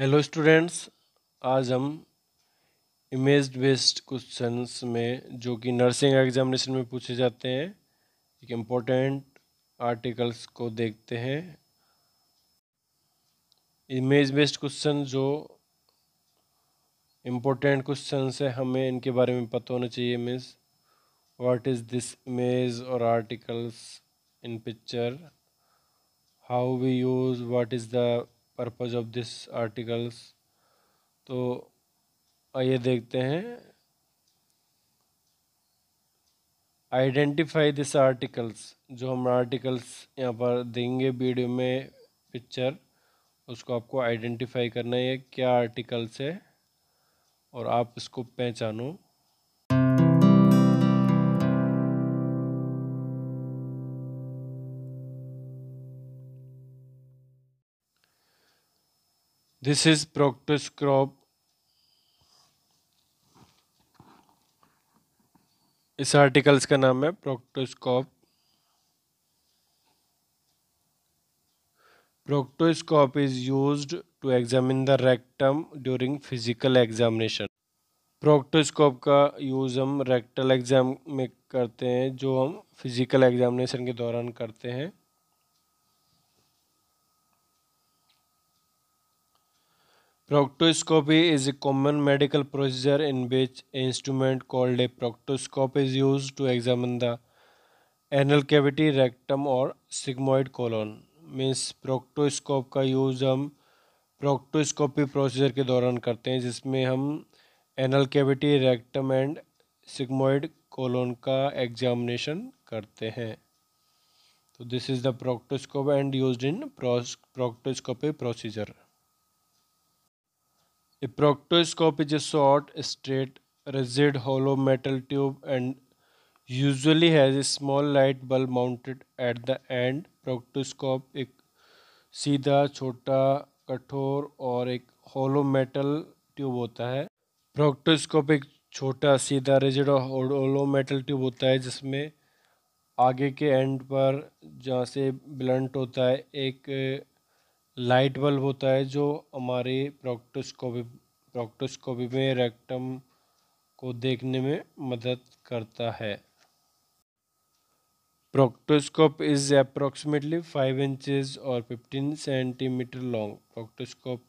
Hello students आज हम image based questions में जो कि नर्सिंग एग्जामिनेशन में पूछे जाते हैं एक इम्पोर्टेंट आर्टिकल्स को देखते हैं इमेज बेस्ड क्वेश्चन जो इम्पोर्टेंट क्वेश्चन है हमें इनके बारे में पता होना चाहिए means what is this image और articles in picture how we use what is the purpose of this articles तो आइए देखते हैं आइडेंटिफाई दिस आर्टिकल्स जो हम आर्टिकल्स यहाँ पर देंगे वीडियो में पिक्चर उसको आपको आइडेंटिफाई करना है क्या आर्टिकल्स है और आप इसको पहचानो This is Proctus crop. इस आर्टिकल्स का नाम है proctoscope proctoscope is used to examine the rectum during physical examination proctoscope का यूज़ हम रेक्टल एग्जाम में करते हैं जो हम फिजिकल एग्जामिनेशन के दौरान करते हैं Proctoscopy is a common medical procedure in which an instrument called a proctoscope is used to examine the anal cavity, rectum or sigmoid colon. Means proctoscope का यूज़ हम प्रोक्टोस्कोपी प्रोसीजर के दौरान करते हैं जिसमें हम anal cavity rectum and sigmoid colon का examination करते हैं तो this is the proctoscope and used in proctoscopy procedure A proctoscope is a short, straight, rigid hollow metal tube and usually has a small light bulb mounted at the end. Proctoscope एक सीधा छोटा कठोर और एक होलो metal tube होता है proctoscope एक छोटा सीधा रिजिड और होलो मेटल ट्यूब होता है जिसमें आगे के एंड पर जहाँ से ब्लंट होता है एक लाइट बल्ब होता है जो हमारे प्रोक्टोस्कोपी प्रोक्टोस्कोपी में रेक्टम को देखने में मदद करता है proctoscope is approximately five inches और फिफ्टीन सेंटीमीटर लॉन्ग प्रोक्टोस्कोप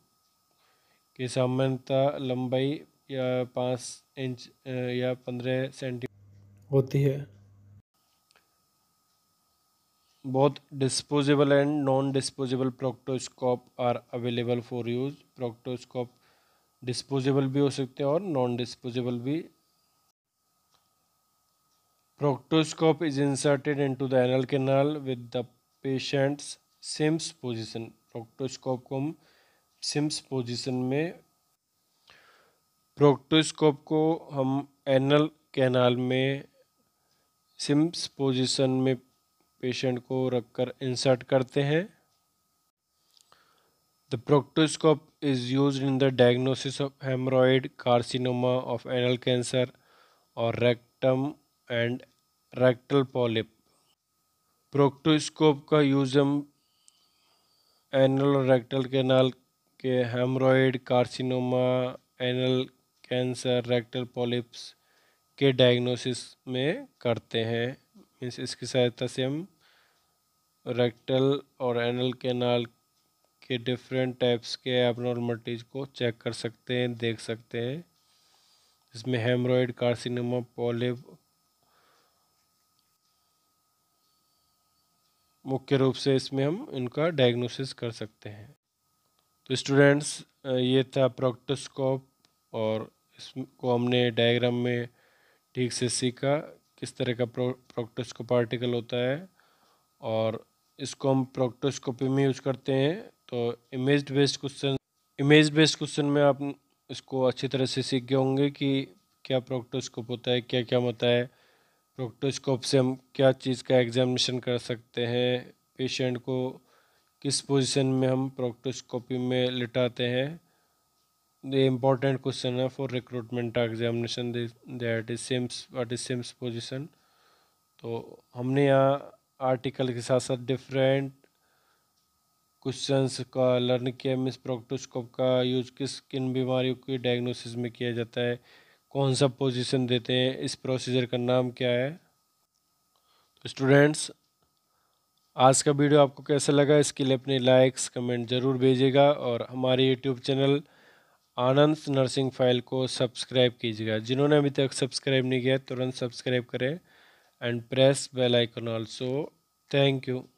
की सामान्यतः लंबाई या पाँच इंच या पंद्रह सेंटी होती है both disposable and non-disposable proctoscope are available for use proctoscope disposable भी हो सकते हैं और non-disposable भी proctoscope is inserted into the anal canal with the patient's Sims position proctoscope को हम सिम्स पोजीशन में प्रोक्टोस्कोप को हम एनल कैनाल में सिम्स पोजीशन में पेशेंट को रखकर इंसर्ट करते हैं the proctoscope is use in the diagnosis of haemorrhoid carcinoma of anal cancer और rectum and rectal polyp proctoscope का यूज हम एनल और रेक्टल कैनाल के haemorrhoid carcinoma anal cancer rectal polyps के डायग्नोसिस में करते हैं मीन्स इसकी सहायता से हम रेक्टल और एनल कैनाल के डिफरेंट टाइप्स के एबनॉर्मलिटीज़ को चेक कर सकते हैं देख सकते हैं इसमें हेमरॉइड कार्सिनोमा पॉलिप मुख्य रूप से इसमें हम इनका डायग्नोसिस कर सकते हैं तो स्टूडेंट्स ये था प्रोक्टोस्कोप और इसको हमने डायग्राम में ठीक से सीखा किस तरह का प्रो प्रोक्टोस्कोप आर्टिकल होता है और इसको हम प्रोक्टोस्कोपी में यूज़ करते हैं तो image based question image based question में आप इसको अच्छी तरह से सीख गए होंगे कि क्या प्रोक्टोस्कोप होता है क्या क्या होता है प्रोक्टोस्कोप से हम क्या चीज़ का एग्जामिनेशन कर सकते हैं पेशेंट को किस पोजीशन में हम प्रोक्टोस्कोपी में लिटाते हैं the important question uh, for recruitment examination that is sims what is sims position तो हमने यहाँ आर्टिकल के साथ साथ डिफरेंट क्वेश्चंस का लर्न किया मिस प्रोक्टोस्कोप का यूज किस किन बीमारियों की डायग्नोसिस में किया जाता है कौन सा पोजीशन देते हैं इस प्रोसीजर का नाम क्या है तो स्टूडेंट्स आज का वीडियो आपको कैसा लगा इसके लिए अपने लाइक्स कमेंट ज़रूर भेजिएगा और हमारे YouTube channel Anand nursing file को सब्सक्राइब कीजिएगा जिन्होंने अभी तक सब्सक्राइब नहीं किया तुरंत सब्सक्राइब करें and press bell icon also thank you